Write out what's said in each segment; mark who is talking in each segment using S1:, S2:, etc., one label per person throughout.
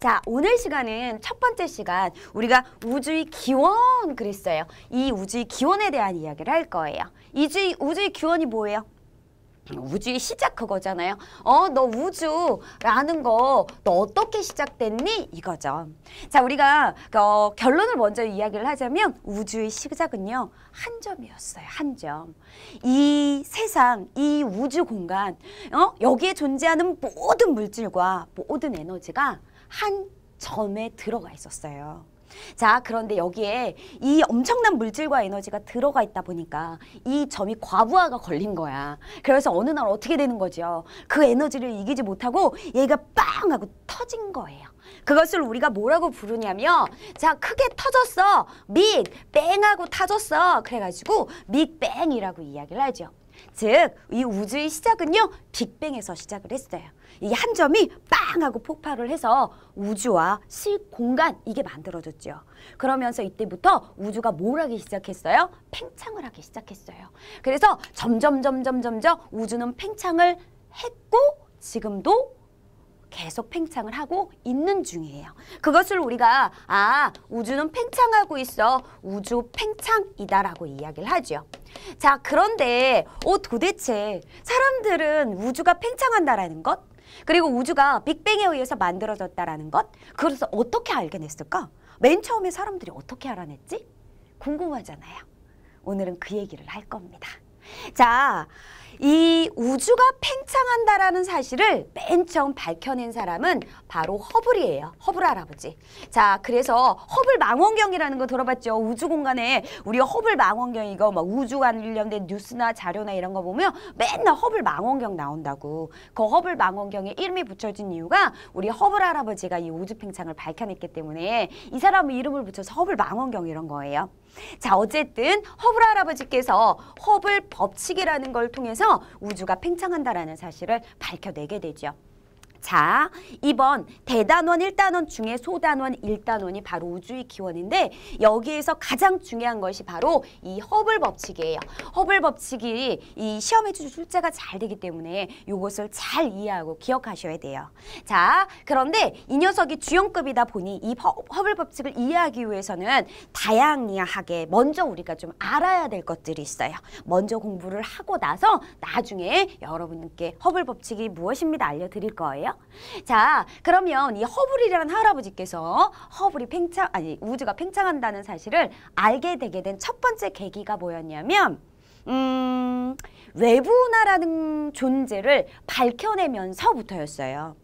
S1: 자, 오늘 시간은 첫 번째 시간 우리가 우주의 기원 그랬어요. 이 우주의 기원에 대한 이야기를 할 거예요. 이주 의 우주의 기원이 뭐예요? 우주의 시작 그거잖아요. 어, 너 우주라는 거, 너 어떻게 시작됐니? 이거죠. 자, 우리가 그, 어, 결론을 먼저 이야기를 하자면 우주의 시작은요, 한 점이었어요. 한 점. 이 세상, 이 우주 공간, 어, 여기에 존재하는 모든 물질과 모든 에너지가 한 점에 들어가 있었어요. 자, 그런데 여기에 이 엄청난 물질과 에너지가 들어가 있다 보니까 이 점이 과부하가 걸린 거야. 그래서 어느 날 어떻게 되는 거죠? 그 에너지를 이기지 못하고 얘가 빵 하고 터진 거예요. 그것을 우리가 뭐라고 부르냐면 자 크게 터졌어 빅뱅하고 터졌어 그래가지고 빅뱅이라고 이야기를 하죠. 즉, 이 우주의 시작은요, 빅뱅에서 시작을 했어요. 이 한 점이 빵! 하고 폭발을 해서 우주와 실공간 이게 만들어졌죠. 그러면서 이때부터 우주가 뭘 하기 시작했어요? 팽창을 하기 시작했어요. 그래서 점점, 점점, 점점 우주는 팽창을 했고, 지금도 계속 팽창을 하고 있는 중이에요. 그것을 우리가 아 우주는 팽창하고 있어 우주 팽창이다라고 이야기를 하죠. 자 그런데 어 도대체 사람들은 우주가 팽창한다라는 것 그리고 우주가 빅뱅에 의해서 만들어졌다라는 것 그래서 어떻게 알게 됐을까맨 처음에 사람들이 어떻게 알아냈지? 궁금하잖아요. 오늘은 그 얘기를 할 겁니다. 자이 우주가 팽창한다라는 사실을 맨 처음 밝혀낸 사람은 바로 허블이에요. 허블 할아버지. 자, 그래서 허블 망원경이라는 거 들어봤죠. 우주 공간에 우리 허블 망원경 이거 막 우주 관련된 뉴스나 자료나 이런 거 보면 맨날 허블 망원경 나온다고. 그 허블 망원경에 이름이 붙여진 이유가 우리 허블 할아버지가 이 우주 팽창을 밝혀냈기 때문에 이 사람의 이름을 붙여서 허블 망원경 이런 거예요. 자, 어쨌든 허블 할아버지께서 허블 법칙이라는 걸 통해서 우주가 팽창한다라는 사실을 밝혀내게 되죠. 자, 이번 대단원, 일단원 중에 소단원, 일단원이 바로 우주의 기원인데 여기에서 가장 중요한 것이 바로 이 허블 법칙이에요. 허블 법칙이 이 시험에 주 출제가 잘 되기 때문에 이것을 잘 이해하고 기억하셔야 돼요. 자, 그런데 이 녀석이 주연급이다 보니 이 허블 법칙을 이해하기 위해서는 다양하게 먼저 우리가 좀 알아야 될 것들이 있어요. 먼저 공부를 하고 나서 나중에 여러분께 허블 법칙이 무엇입니다 알려드릴 거예요. 거예요. 자, 그러면 이 허블이라는 할아버지께서 허블이 팽창 아니 우주가 팽창한다는 사실을 알게 되게 된 첫 번째 계기가 뭐였냐면 음, 외부 나라는 존재를 밝혀내면서부터였어요.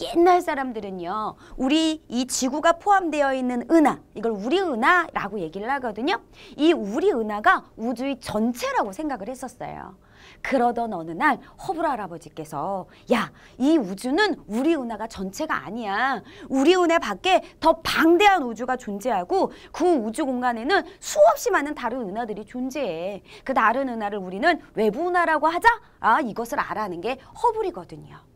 S1: 옛날 사람들은요. 우리 이 지구가 포함되어 있는 은하, 이걸 우리 은하라고 얘기를 하거든요. 이 우리 은하가 우주의 전체라고 생각을 했었어요. 그러던 어느 날 허블 할아버지께서 야, 이 우주는 우리 은하가 전체가 아니야. 우리 은하 밖에 더 방대한 우주가 존재하고 그 우주 공간에는 수없이 많은 다른 은하들이 존재해. 그 다른 은하를 우리는 외부 은하라고 하자. 아, 이것을 알아는 게 허블이거든요.